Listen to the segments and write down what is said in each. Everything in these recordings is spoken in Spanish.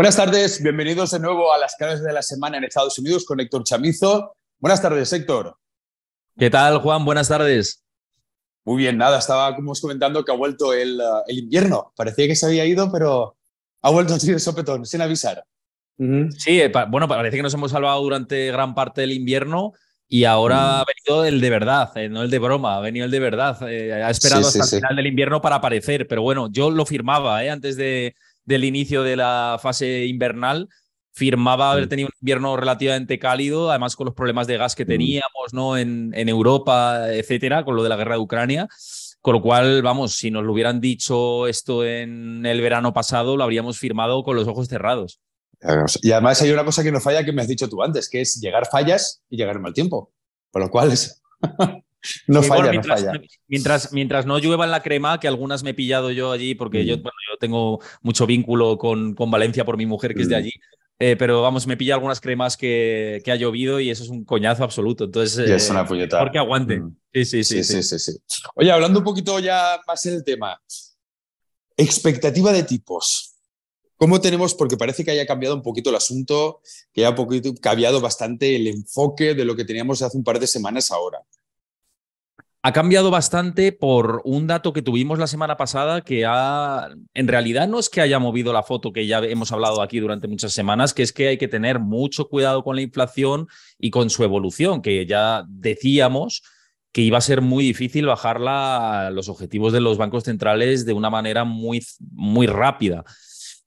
Buenas tardes, bienvenidos de nuevo a las claves de la semana en Estados Unidos con Héctor Chamizo. Buenas tardes, Héctor. ¿Qué tal, Juan? Buenas tardes. Muy bien, nada, estaba como os comentando que ha vuelto el, eh, invierno. Parecía que se había ido, pero ha vuelto así de sopetón, sin avisar. Sí, eh, bueno, parece que nos hemos salvado durante gran parte del invierno y ahora ha venido el de verdad, eh, no el de broma, ha venido el de verdad. ha esperado hasta el final del invierno para aparecer, pero bueno, yo lo firmaba antes de, del inicio de la fase invernal, firmaba haber tenido un invierno relativamente cálido, además con los problemas de gas que teníamos ¿no? en, Europa, etcétera, con lo de la guerra de Ucrania. Con lo cual, vamos, si nos lo hubieran dicho esto en el verano pasado, lo habríamos firmado con los ojos cerrados. Y además hay una cosa que nos falla que me has dicho tú antes, que es llegar fallas y llegar mal tiempo. Por lo cual es... No falla, mientras, no Mientras, no llueva en la crema, que algunas me he pillado yo allí, porque mm. yo, tengo mucho vínculo con, con, Valencia por mi mujer, que es de mm. allí. Eh, pero vamos, me pilla algunas cremas que, que, ha llovido y eso es un coñazo absoluto. Entonces, es eh, una Porque aguante. Mm. Sí, sí, sí, Oye, hablando un poquito ya más en el tema. Expectativa de tipos. ¿Cómo tenemos? Porque parece que haya cambiado un poquito el asunto, que haya cambiado bastante el enfoque de lo que teníamos hace un par de semanas ahora. Ha cambiado bastante por un dato que tuvimos la semana pasada que ha, en realidad no es que haya movido la foto que ya hemos hablado aquí durante muchas semanas, que es que hay que tener mucho cuidado con la inflación y con su evolución, que ya decíamos que iba a ser muy difícil bajar los objetivos de los bancos centrales de una manera muy, muy rápida.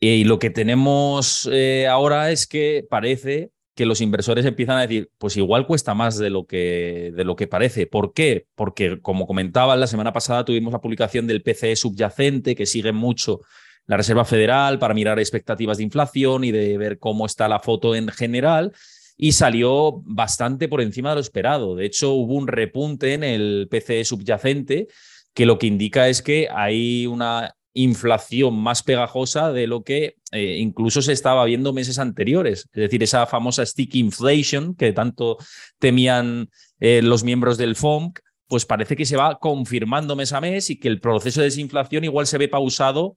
Y lo que tenemos eh, ahora es que parece que los inversores empiezan a decir, pues igual cuesta más de lo que, de lo que parece. ¿Por qué? Porque, como comentaba, la semana pasada tuvimos la publicación del PCE subyacente, que sigue mucho la Reserva Federal para mirar expectativas de inflación y de ver cómo está la foto en general. Y salió bastante por encima de lo esperado. De hecho, hubo un repunte en el PCE subyacente que lo que indica es que hay una inflación más pegajosa de lo que eh, incluso se estaba viendo meses anteriores. Es decir, esa famosa stick inflation que tanto temían eh, los miembros del FOMC, pues parece que se va confirmando mes a mes y que el proceso de desinflación igual se ve pausado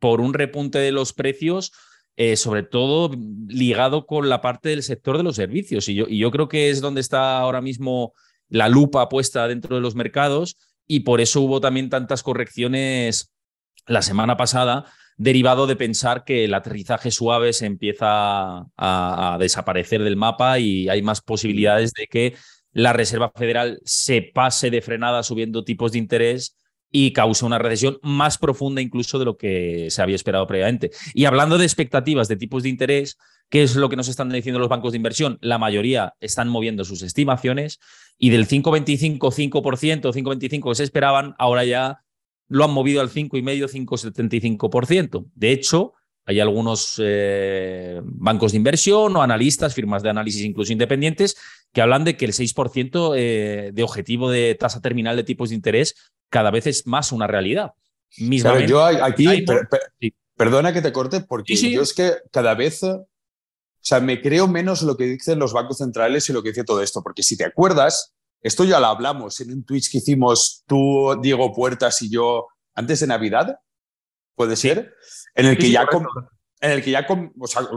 por un repunte de los precios, eh, sobre todo ligado con la parte del sector de los servicios. Y yo, y yo creo que es donde está ahora mismo la lupa puesta dentro de los mercados y por eso hubo también tantas correcciones la semana pasada, derivado de pensar que el aterrizaje suave se empieza a, desaparecer del mapa y hay más posibilidades de que la Reserva Federal se pase de frenada subiendo tipos de interés y causa una recesión más profunda incluso de lo que se había esperado previamente. Y hablando de expectativas de tipos de interés, ¿qué es lo que nos están diciendo los bancos de inversión? La mayoría están moviendo sus estimaciones y del 5,25, 5%, 5,25 que se esperaban, ahora ya lo han movido al 5,5-5,75%. De hecho, hay algunos eh, bancos de inversión o analistas, firmas de análisis incluso independientes, que hablan de que el 6% eh, de objetivo de tasa terminal de tipos de interés cada vez es más una realidad. yo perdona que te corte, porque yo es que cada vez, o sea, me creo menos lo que dicen los bancos centrales y lo que dice todo esto, porque si te acuerdas, esto ya lo hablamos en un Twitch que hicimos tú, Diego Puertas y yo antes de Navidad, puede ser, en el que ya en el que ya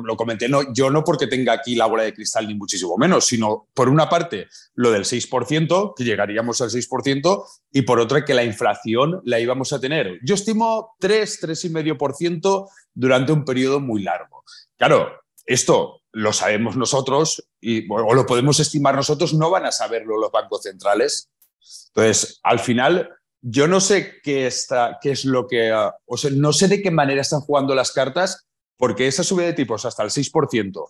lo comenté, no, yo no porque tenga aquí la bola de cristal ni muchísimo menos, sino por una parte lo del 6%, que llegaríamos al 6%, y por otra que la inflación la íbamos a tener. Yo estimo 3, 3,5% durante un periodo muy largo. Claro, esto lo sabemos nosotros y, o lo podemos estimar nosotros, no van a saberlo los bancos centrales. Entonces, al final, yo no sé qué, está, qué es lo que... O sea, no sé de qué manera están jugando las cartas, porque esa subida de tipos hasta el 6%,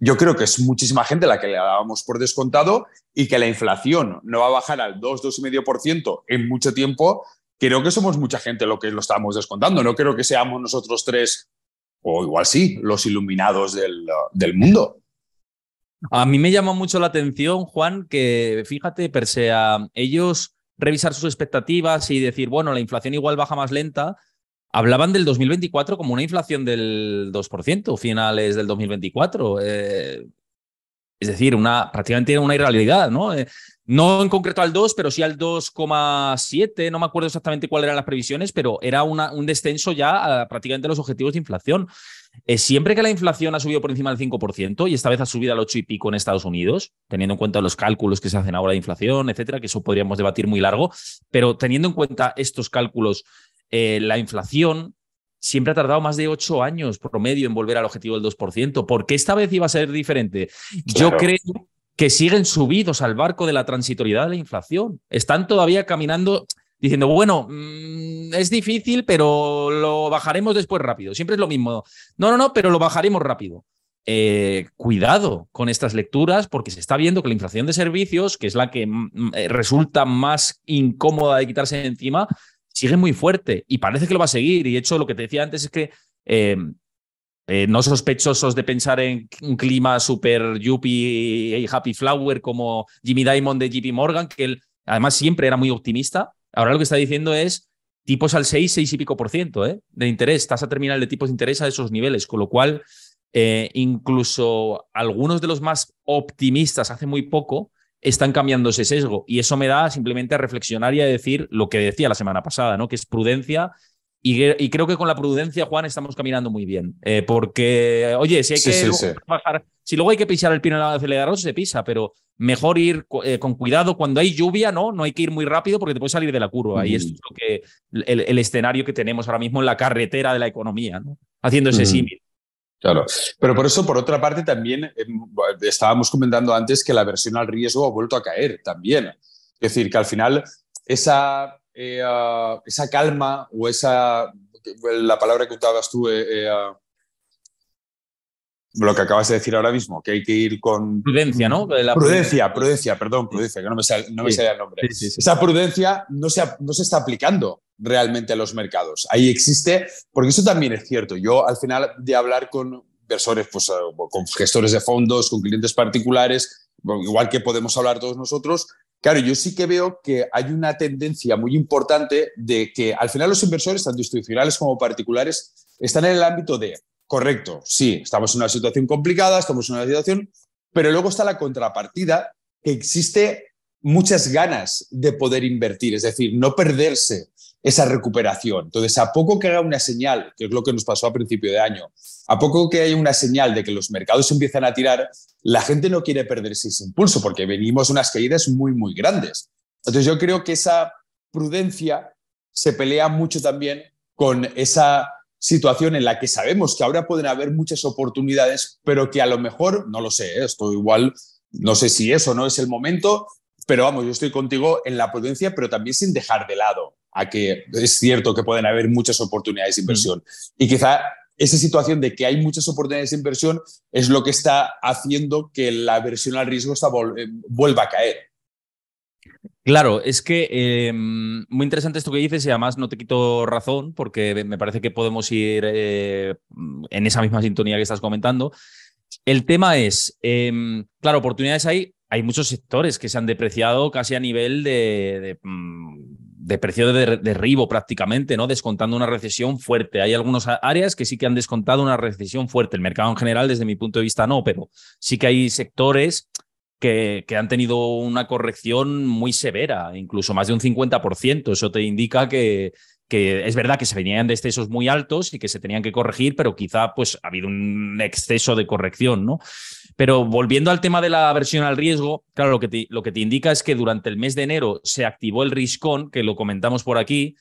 yo creo que es muchísima gente la que le dábamos por descontado y que la inflación no va a bajar al 2, 2,5% en mucho tiempo. Creo que somos mucha gente lo que lo estamos descontando. No creo que seamos nosotros tres o igual sí, los iluminados del, mundo. A mí me llama mucho la atención, Juan, que fíjate, per se, ellos revisar sus expectativas y decir, bueno, la inflación igual baja más lenta, hablaban del 2024 como una inflación del 2%, finales del 2024. Eh, es decir, una, prácticamente una irrealidad, ¿no? Eh, no en concreto al 2, pero sí al 2,7. No me acuerdo exactamente cuáles eran las previsiones, pero era un descenso ya a prácticamente los objetivos de inflación. Eh, siempre que la inflación ha subido por encima del 5%, y esta vez ha subido al 8 y pico en Estados Unidos, teniendo en cuenta los cálculos que se hacen ahora de inflación, etcétera, que eso podríamos debatir muy largo, pero teniendo en cuenta estos cálculos, eh, la inflación siempre ha tardado más de 8 años promedio en volver al objetivo del 2%. ¿Por qué esta vez iba a ser diferente? Yo creo que siguen subidos al barco de la transitoriedad de la inflación. Están todavía caminando diciendo, bueno, mm, es difícil, pero lo bajaremos después rápido. Siempre es lo mismo. No, no, no, pero lo bajaremos rápido. Eh, cuidado con estas lecturas porque se está viendo que la inflación de servicios, que es la que mm, mm, eh, resulta más incómoda de quitarse encima, sigue muy fuerte y parece que lo va a seguir. Y de hecho, lo que te decía antes es que eh, eh, no sospechosos de pensar en un clima super yuppie y happy flower como Jimmy Diamond de JP Morgan, que él además siempre era muy optimista. Ahora lo que está diciendo es tipos al 6, 6 y pico por ciento ¿eh? de interés, tasa terminal de tipos de interés a esos niveles, con lo cual eh, incluso algunos de los más optimistas hace muy poco están cambiando ese sesgo y eso me da simplemente a reflexionar y a decir lo que decía la semana pasada, ¿no? que es prudencia y, creo que con la prudencia, Juan, estamos caminando muy bien. Eh, porque, oye, si hay que Bajar, si luego hay que pisar el pino en la acelerador, se pisa, pero mejor ir eh, con cuidado. Cuando hay lluvia, no, no hay que ir muy rápido porque te puedes salir de la curva. Y es lo que el, escenario que tenemos ahora mismo en la carretera de la economía, ¿no? haciendo ese símil. Claro, pero por eso, por otra parte, también eh, estábamos comentando antes que la versión al riesgo ha vuelto a caer también. Es decir, que al final esa eh, esa calma o esa, la palabra que usabas tú, eh, eh, lo que acabas de decir ahora mismo, que hay que ir con... Prudencia, ¿no? prudencia, prudencia, perdón, prudencia, que no me sale, el nombre. Esa prudencia no se, no se está aplicando realmente a los mercados. Ahí existe, porque eso también es cierto. Yo al final de hablar con inversores, pues, con gestores de fondos, con clientes particulares, igual que podemos hablar todos nosotros, Claro, yo sí que veo que hay una tendencia muy importante de que al final los inversores, tanto institucionales como particulares, están en el ámbito de, correcto, sí, estamos en una situación complicada, estamos en una situación, pero luego está la contrapartida, que existe muchas ganas de poder invertir, es decir, no perderse esa recuperación. Entonces, a poco que haga una señal, que es lo que nos pasó a principio de año, a poco que haya una señal de que los mercados empiezan a tirar, la gente no quiere perderse ese impulso porque venimos unas caídas muy, muy grandes. Entonces, yo creo que esa prudencia se pelea mucho también con esa situación en la que sabemos que ahora pueden haber muchas oportunidades, pero que a lo mejor, no lo sé, ¿eh? esto igual, no sé si eso no es el momento, pero vamos, yo estoy contigo en la prudencia, pero también sin dejar de lado a que es cierto que pueden haber muchas oportunidades de mm. inversión. Y quizá esa situación de que hay muchas oportunidades de inversión es lo que está haciendo que la versión al riesgo está eh, vuelva a caer. Claro, es que em, muy interesante esto que dices y además no te quito razón porque me parece que podemos ir eh, en esa misma sintonía que estás comentando. El tema es, em, claro, oportunidades hay, hay muchos sectores que se han depreciado casi a nivel de mm, de precio de derribo prácticamente, ¿no? Descontando una recesión fuerte. Hay algunas áreas que sí que han descontado una recesión fuerte. El mercado en general, desde mi punto de vista, no, pero sí que hay sectores que, que han tenido una corrección muy severa, incluso más de un 50%. Eso te indica que, que es verdad que se venían de excesos muy altos y que se tenían que corregir, pero quizá pues ha habido un exceso de corrección, ¿no? Pero volviendo al tema de la aversión al riesgo, claro, lo que te, lo que te indica es que durante el mes de enero se activó el riscón, que lo comentamos por aquí,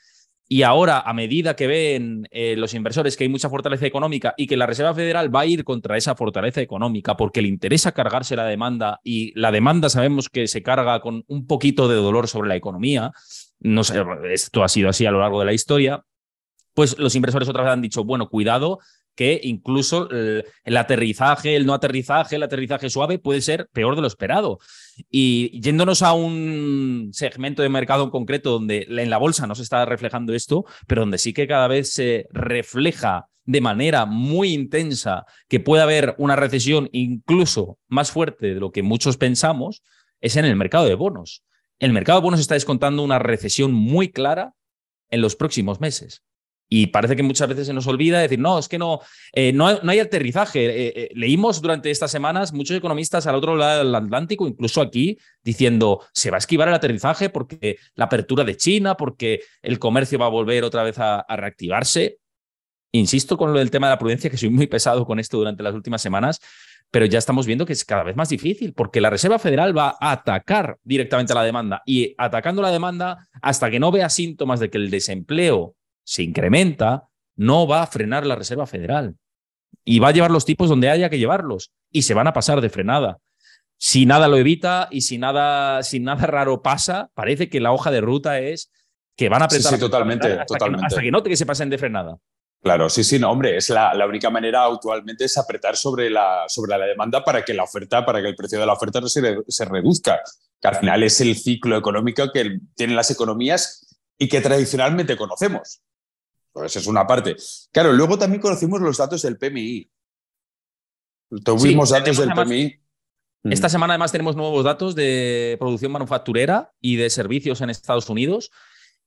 y ahora, a medida que ven eh, los inversores que hay mucha fortaleza económica y que la Reserva Federal va a ir contra esa fortaleza económica porque le interesa cargarse la demanda y la demanda sabemos que se carga con un poquito de dolor sobre la economía, no sé, esto ha sido así a lo largo de la historia, pues los inversores otra vez han dicho, bueno, cuidado, que incluso el, el, aterrizaje, el no aterrizaje, el aterrizaje suave puede ser peor de lo esperado. Y yéndonos a un segmento de mercado en concreto donde en la bolsa no se está reflejando esto, pero donde sí que cada vez se refleja de manera muy intensa que puede haber una recesión incluso más fuerte de lo que muchos pensamos, es en el mercado de bonos el mercado bueno se está descontando una recesión muy clara en los próximos meses. Y parece que muchas veces se nos olvida decir, no, es que no, eh, no, hay, aterrizaje. Eh, eh, leímos durante estas semanas muchos economistas al otro lado del Atlántico, incluso aquí, diciendo, se va a esquivar el aterrizaje porque la apertura de China, porque el comercio va a volver otra vez a, a reactivarse. Insisto con lo del tema de la prudencia, que soy muy pesado con esto durante las últimas semanas, pero ya estamos viendo que es cada vez más difícil porque la Reserva Federal va a atacar directamente a la demanda y atacando la demanda hasta que no vea síntomas de que el desempleo se incrementa, no va a frenar la Reserva Federal y va a llevar los tipos donde haya que llevarlos y se van a pasar de frenada. Si nada lo evita y si nada, nada raro pasa, parece que la hoja de ruta es que van a apretar sí, totalmente, hasta, totalmente. Que, hasta que que se pasen de frenada. Claro, sí, sí, no, hombre, es la, única manera actualmente es apretar sobre la, sobre la demanda para que la oferta, para que el precio de la oferta se, reduzca, que al final es el ciclo económico que tienen las economías y que tradicionalmente conocemos. Pues es una parte. Claro, luego también conocimos los datos del PMI. Tuvimos datos del PMI. Mm. Esta semana además tenemos nuevos datos de producción manufacturera y de servicios en Estados Unidos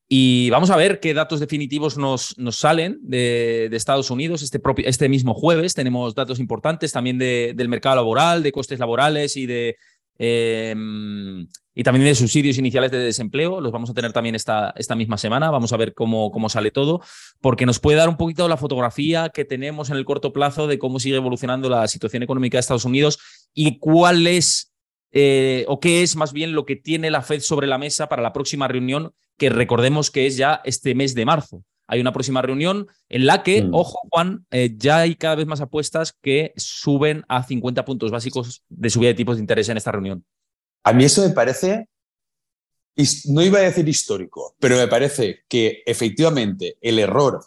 y vamos a ver qué datos definitivos nos, nos salen de, Estados Unidos este, propio, este mismo jueves. Tenemos datos importantes también de, del mercado laboral, de costes laborales y de... Em, y también de subsidios iniciales de desempleo, los vamos a tener también esta, esta misma semana, vamos a ver cómo, cómo sale todo, porque nos puede dar un poquito la fotografía que tenemos en el corto plazo de cómo sigue evolucionando la situación económica de Estados Unidos y cuál es eh, o qué es más bien lo que tiene la Fed sobre la mesa para la próxima reunión, que recordemos que es ya este mes de marzo. Hay una próxima reunión en la que, mm. ojo Juan, eh, ya hay cada vez más apuestas que suben a 50 puntos básicos de subida de tipos de interés en esta reunión. A mí eso me parece, no iba a decir histórico, pero me parece que efectivamente el error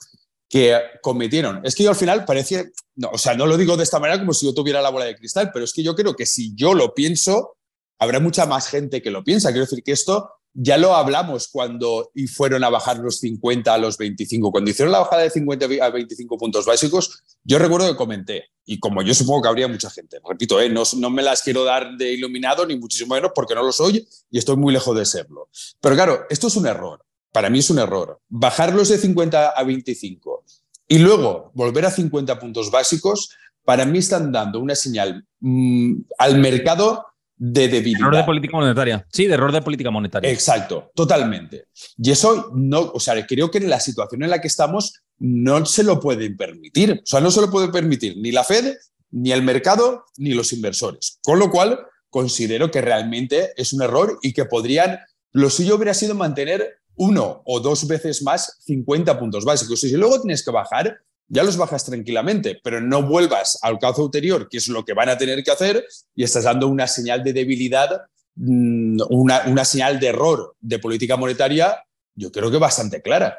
que cometieron. Es que yo al final parece, no, o sea, no lo digo de esta manera como si yo tuviera la bola de cristal, pero es que yo creo que si yo lo pienso, habrá mucha más gente que lo piensa. Quiero decir que esto ya lo hablamos cuando y fueron a bajar los 50 a los 25. Cuando hicieron la bajada de 50 a 25 puntos básicos, yo recuerdo que comenté, y como yo supongo que habría mucha gente, repito, eh, no, me las quiero dar de iluminado, ni muchísimo menos, porque no lo soy y estoy muy lejos de serlo. Pero claro, esto es un error. Para mí es un error. Bajarlos de 50 a 25 y luego volver a 50 puntos básicos, para mí están dando una señal mm, al mercado de debilidad. Error de política monetaria. Sí, de error de política monetaria. Exacto, totalmente. Y eso no, o sea, creo que en la situación en la que estamos no se lo pueden permitir. O sea, no se lo puede permitir ni la Fed, ni el mercado, ni los inversores. Con lo cual, considero que realmente es un error y que podrían, lo suyo hubiera sido mantener uno o dos veces más 50 puntos básicos. Y si luego tienes que bajar, ya los bajas tranquilamente, pero no vuelvas al cauce anterior, que es lo que van a tener que hacer, y estás dando una señal de debilidad, mm, una, una señal de error de política monetaria, yo creo que bastante clara.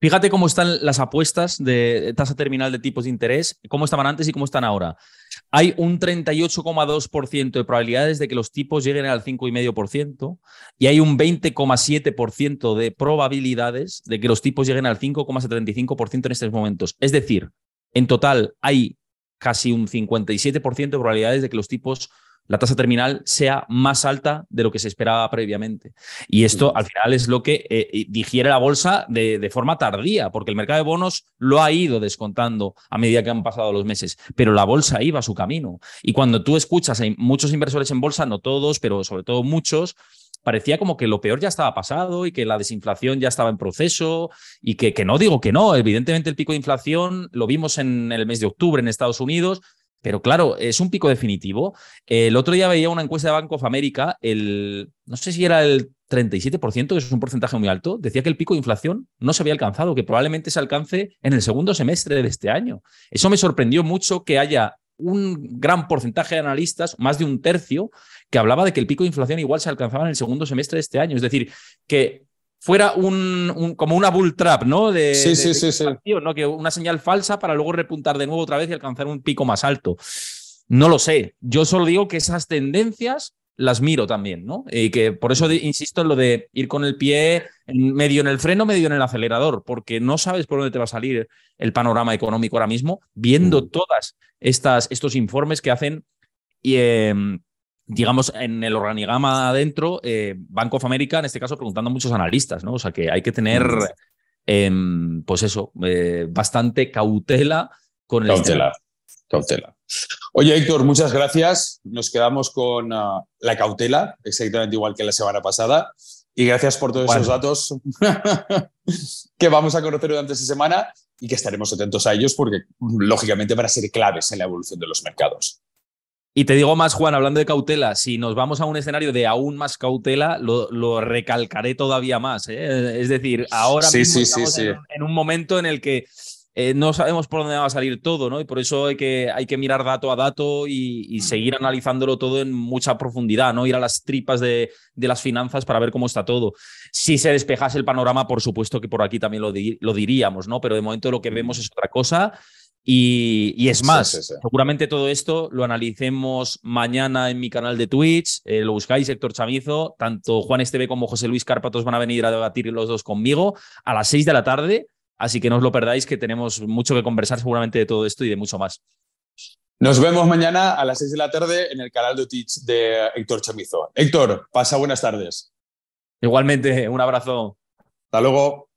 Fíjate cómo están las apuestas de tasa terminal de tipos de interés, cómo estaban antes y cómo están ahora. Hay un 38,2% de probabilidades de que los tipos lleguen al 5,5% y hay un 20,7% de probabilidades de que los tipos lleguen al 5,75% en estos momentos. Es decir, en total hay casi un 57% de probabilidades de que los tipos la tasa terminal sea más alta de lo que se esperaba previamente. Y esto al final es lo que eh, eh, digiere la bolsa de, forma tardía, porque el mercado de bonos lo ha ido descontando a medida que han pasado los meses, pero la bolsa iba a su camino. Y cuando tú escuchas, hay muchos inversores en bolsa, no todos, pero sobre todo muchos, parecía como que lo peor ya estaba pasado y que la desinflación ya estaba en proceso y que, que no digo que no, evidentemente el pico de inflación lo vimos en el mes de octubre en Estados Unidos, pero claro, es un pico definitivo. El otro día veía una encuesta de banco of America, el, no sé si era el 37%, que es un porcentaje muy alto, decía que el pico de inflación no se había alcanzado, que probablemente se alcance en el segundo semestre de este año. Eso me sorprendió mucho que haya un gran porcentaje de analistas, más de un tercio, que hablaba de que el pico de inflación igual se alcanzaba en el segundo semestre de este año. Es decir, que fuera un, como una bull trap, ¿no? De, sí, sí, ¿no? Que una señal falsa para luego repuntar de nuevo otra vez y alcanzar un pico más alto. No lo sé. Yo solo digo que esas tendencias las miro también, ¿no? Y que por eso insisto en lo de ir con el pie medio en el freno, medio en el acelerador, porque no sabes por dónde te va a salir el panorama económico ahora mismo, viendo mm. todas estas estos informes que hacen y, em, digamos, en el organigama adentro, eh, Bank of America, en este caso, preguntando a muchos analistas, ¿no? O sea, que hay que tener, mm. em, pues eso, eh, bastante cautela con el... Cautela, cautela. Oye, Héctor, muchas gracias. Nos quedamos con ah, la cautela, exactamente igual que la semana pasada. Y gracias por todos esos datos que vamos a conocer durante esta semana y que estaremos atentos a ellos porque, lógicamente, van a ser claves en la evolución de los mercados. Y te digo más, Juan, hablando de cautela, si nos vamos a un escenario de aún más cautela, lo, recalcaré todavía más. ¿eh? Es decir, ahora estamos en, un momento en el que eh, no sabemos por dónde va a salir todo, ¿no? Y por eso hay que, mirar dato a dato y, mm. seguir analizándolo todo en mucha profundidad, ¿no? Ir a las tripas de, las finanzas para ver cómo está todo. Si se despejase el panorama, por supuesto que por aquí también lo, lo diríamos, ¿no? Pero de momento lo que vemos es otra cosa. Y, es más, seguramente todo esto lo analicemos mañana en mi canal de Twitch. Eh, lo buscáis, Héctor Chamizo. Tanto Juan Esteve como José Luis Cárpatos van a venir a debatir los dos conmigo a las 6 de la tarde. Así que no os lo perdáis, que tenemos mucho que conversar seguramente de todo esto y de mucho más. Nos vemos mañana a las 6 de la tarde en el canal de Twitch de Héctor Chamizo. Héctor, pasa buenas tardes. Igualmente, un abrazo. Hasta luego.